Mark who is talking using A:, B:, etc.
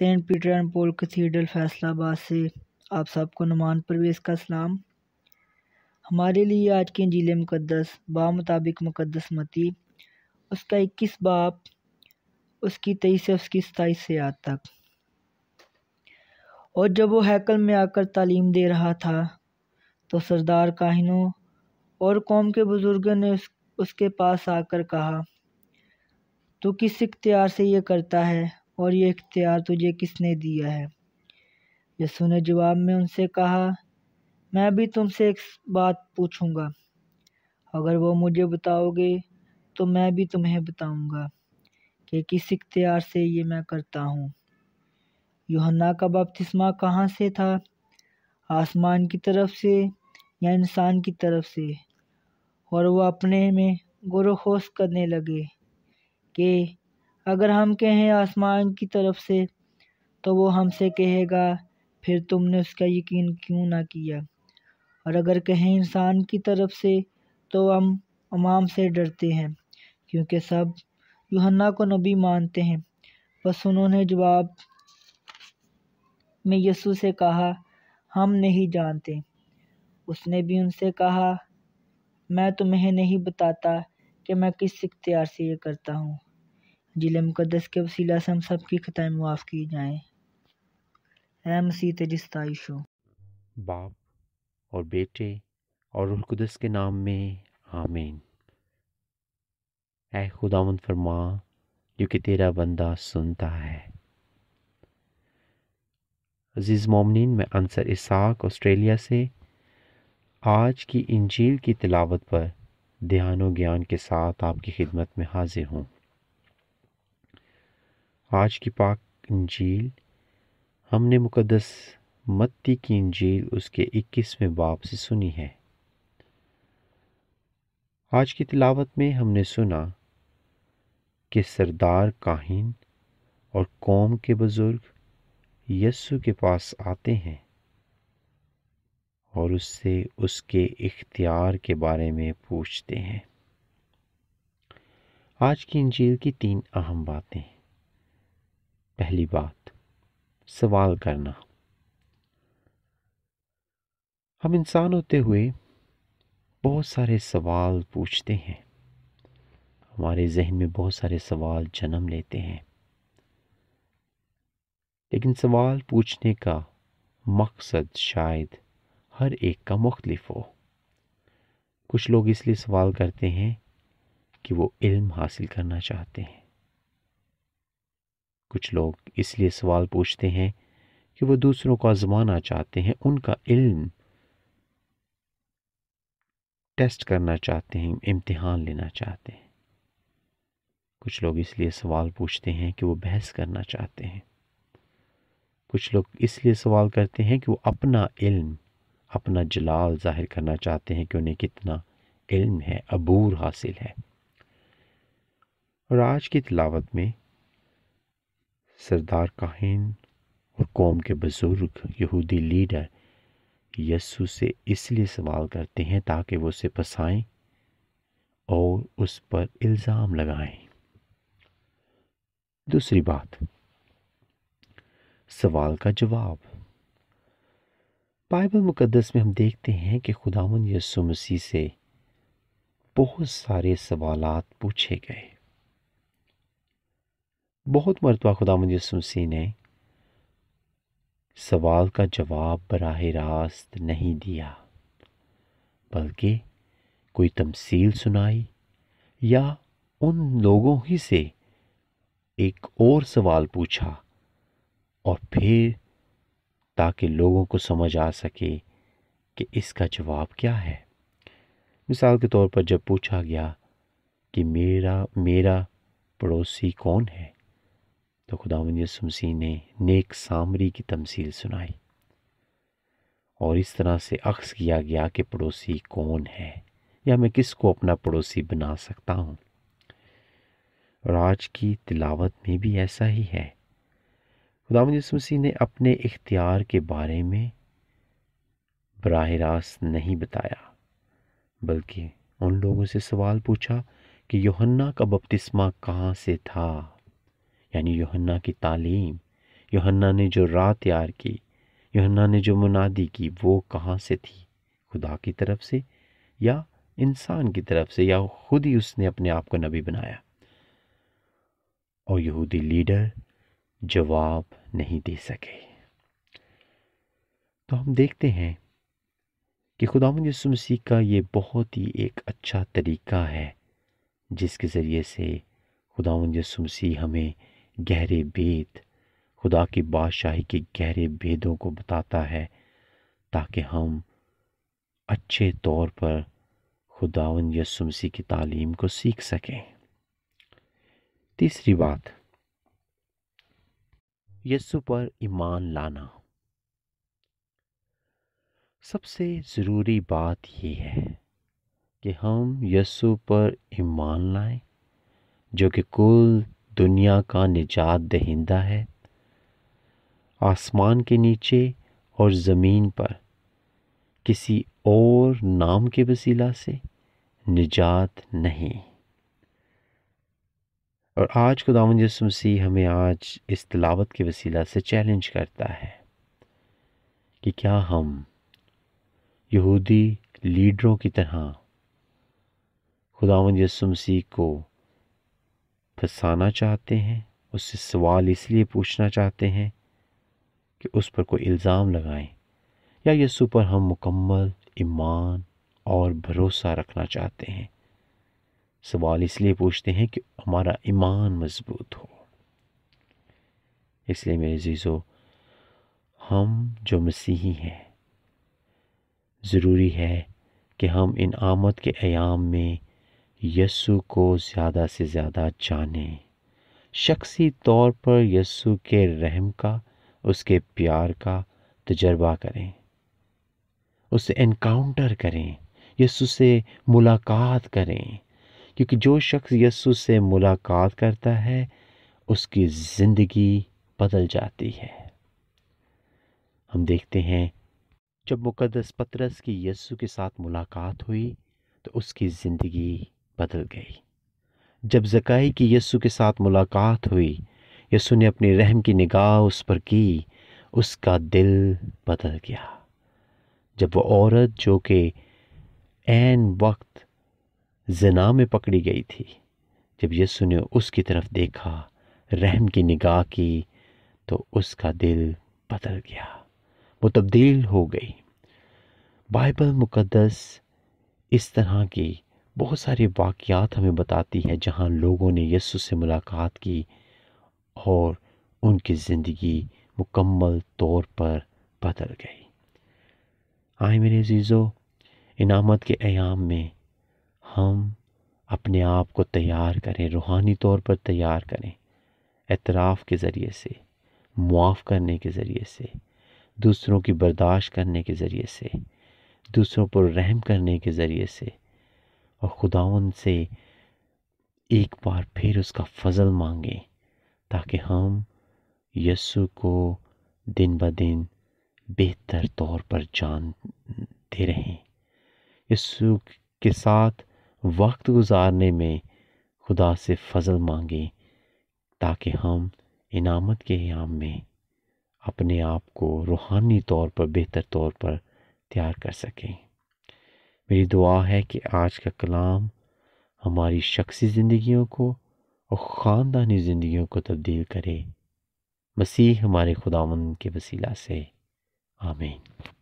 A: Saint peter and paul cathedral Faisalabad से आप सबको नुमान परवेश का सलाम हमारे लिए आज के जिल मुकदस मुताबिक मुकदस मती उसका इक्कीस बाप उसकी तेईस से उसकी सताईस से आज तक और जब वो हैकल में आकर तालीम दे रहा था तो सरदार काहिनों और कौम के बुज़ुर्गों ने उस, उसके पास आकर कहा तो किस इख्तियार से ये करता है और ये इख्तियार तुझे किसने दिया है यसु ने जवाब में उनसे कहा मैं भी तुमसे एक बात पूछूंगा अगर वो मुझे बताओगे तो मैं भी तुम्हें बताऊंगा कि किस इख्तियार से ये मैं करता हूँ योहन्ना का बपतिस्मा कहाँ से था आसमान की तरफ से या इंसान की तरफ से और वह अपने में गुरुखोश करने लगे कि अगर हम कहें आसमान की तरफ से तो वो हमसे कहेगा फिर तुमने उसका यकीन क्यों ना किया और अगर कहें इंसान की तरफ से तो हम अमाम से डरते हैं क्योंकि सब यूहन्ना को नबी मानते हैं बस उन्होंने जवाब में यसु से कहा हम नहीं जानते उसने भी उनसे कहा मैं तुम्हें नहीं बताता कि मैं किस इख्तियार से ये करता हूँ जिले मुकदस के वसीला से हम सब की ख़ताएँ मुआफ़ की जाएँ ए
B: बाप और बेटे और रुलकुदस के नाम में आमीन ए खुदावन फरमा जो कि तेरा बंदा सुनता है अज़ीज़ मोमिन में अंसर इसाक ऑस्ट्रेलिया से आज की इंजील की तिलावत पर ध्यान ज्ञान के साथ आपकी खिदमत में हाजिर हूँ आज की पाक इंजील हमने मुकदस मत्ती की इंजील उसके 21वें बाप से सुनी है आज की तिलावत में हमने सुना कि सरदार काहिन और कौम के बुज़ुर्ग यस्सु के पास आते हैं और उससे उसके इख्तियार के बारे में पूछते हैं आज की इंजील की तीन अहम बातें पहली बात सवाल करना हम इंसान होते हुए बहुत सारे सवाल पूछते हैं हमारे जहन में बहुत सारे सवाल जन्म लेते हैं लेकिन सवाल पूछने का मकसद शायद हर एक का मुख्तलिफ हो कुछ लोग इसलिए सवाल करते हैं कि वो इल्म हासिल करना चाहते हैं कुछ लोग इसलिए सवाल पूछते हैं कि वो दूसरों को आजमाना चाहते हैं उनका इल्म टेस्ट करना चाहते हैं इम्तिहान लेना चाहते हैं कुछ लोग इसलिए सवाल पूछते हैं कि वो बहस करना चाहते हैं कुछ लोग इसलिए सवाल करते हैं कि वो अपना इल्म अपना जलाल जाहिर करना चाहते हैं कि उन्हें कितना इल्म है अबूर हासिल है और आज की तलावत में सरदार काहिन और कौम के बुज़ुर्ग यहूदी लीडर यस्सु से इसलिए सवाल करते हैं ताकि वो उसे फंसाएं और उस पर इल्ज़ाम लगाएं दूसरी बात सवाल का जवाब बाइबल मुकद्दस में हम देखते हैं कि खुदावन यसु मसीह से बहुत सारे सवालात पूछे गए बहुत मरतबा खुदा मसीह ने सवाल का जवाब बराह रास्त नहीं दिया बल्कि कोई तमसील सुनाई या उन लोगों ही से एक और सवाल पूछा और फिर ताकि लोगों को समझ आ सके कि इसका जवाब क्या है मिसाल के तौर पर जब पूछा गया कि मेरा मेरा पड़ोसी कौन है तो खुदावन यसुमसी ने नेक सामरी की तमसील सुनाई और इस तरह से अक्स किया गया कि पड़ोसी कौन है या मैं किसको अपना पड़ोसी बना सकता हूँ राज आज की तिलावत में भी ऐसा ही है खुदाम यसमसी ने अपने इख्तियार के बारे में बरह रास्त नहीं बताया बल्कि उन लोगों से सवाल पूछा कि योहन्ना का बपतिस्मा कहाँ से था यानी योहन्ना की तालीम योहन्ना ने जो राह तैयार की योहन्ना ने जो मुनादी की वो कहाँ से थी खुदा की तरफ से या इंसान की तरफ से या खुद ही उसने अपने आप को नबी बनाया और यहूदी लीडर जवाब नहीं दे सके तो हम देखते हैं कि खुदा यसु मसीह का ये बहुत ही एक अच्छा तरीका है जिसके ज़रिए से खुदा यसु मसीह हमें गहरे भेद खुदा की बादशाही के गहरे भेदों को बताता है ताकि हम अच्छे तौर पर खुदावन यसुमसी की तालीम को सीख सकें तीसरी बात यसु पर ईमान लाना सबसे ज़रूरी बात यह है कि हम यसु पर ईमान लाएं जो कि कुल दुनिया का निजात दहिंदा है आसमान के नीचे और ज़मीन पर किसी और नाम के वसीला से निजात नहीं और आज खुदावन यसु हमें आज इस तलावत के वसीला से चैलेंज करता है कि क्या हम यहूदी लीडरों की तरह खुदावन यसु को फंसाना चाहते हैं उससे सवाल इसलिए पूछना चाहते हैं कि उस पर कोई इल्ज़ाम लगाएं या यसु पर हम मुकम्मल ईमान और भरोसा रखना चाहते हैं सवाल इसलिए पूछते हैं कि हमारा ईमान मजबूत हो इसलिए मेरे जीजो हम जो मसीही हैं ज़रूरी है कि हम इन आमद के अयाम में यस्सु को ज़्यादा से ज़्यादा जाने शख्सी तौर पर यस्सु के रहम का उसके प्यार का तजर्बा करें उससे इनकाउंटर करें यस्सु से मुलाकात करें क्योंकि जो शख्स यस्सु से मुलाकात करता है उसकी ज़िंदगी बदल जाती है हम देखते हैं जब मुकदस पत्रस की यस्सु के साथ मुलाकात हुई तो उसकी ज़िंदगी बदल गई जब जकाई की यस्सु के साथ मुलाकात हुई यस्सु ने अपनी रहम की निगाह उस पर की उसका दिल बदल गया जब वह औरत जो कि एन वक्त जना में पकड़ी गई थी जब यस्सु ने उसकी तरफ देखा रहम की निगाह की तो उसका दिल बदल गया वो तब्दील हो गई बाइबल मुकद्दस इस तरह की बहुत सारे वाक़ात हमें बताती है जहाँ लोगों ने यस्सु से मुलाकात की और उनकी ज़िंदगी मुकम्मल तौर पर बदल गई आए मेरे जीज़ो इनामत के अयाम में हम अपने आप को तैयार करें रूहानी तौर पर तैयार करें एतराफ़ के ज़रिए से मुआफ़ करने के ज़रिए से दूसरों की बर्दाश्त करने के ज़रिए से दूसरों पर रहम करने के ज़रिए से और खुदावन से एक बार फिर उसका फजल मांगे ताकि हम यस्सु को दिन ब दिन बेहतर तौर पर जानते रहें यस्सु के साथ वक्त गुजारने में खुदा से फजल मांगे ताकि हम इनामत के याम में अपने आप को रूहानी तौर पर बेहतर तौर पर तैयार कर सकें मेरी दुआ है कि आज का कलाम हमारी शख्सी ज़िंदगियों को और ख़ानदानी ज़िंदगियों को तब्दील करे मसीह हमारे खुदावन के वसीला से आमीन